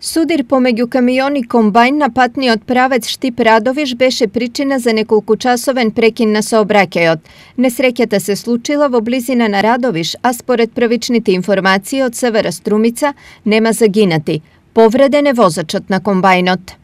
Судир помеѓу камион и комбајн на патниот правец Штип Радовиш беше причина за неколку часовен прекин на сообраќајот. Несреќата се случила во близина на Радовиш, а според првичните информации од Севера Струмица нема загинати. Повреден е возачот на комбајнот.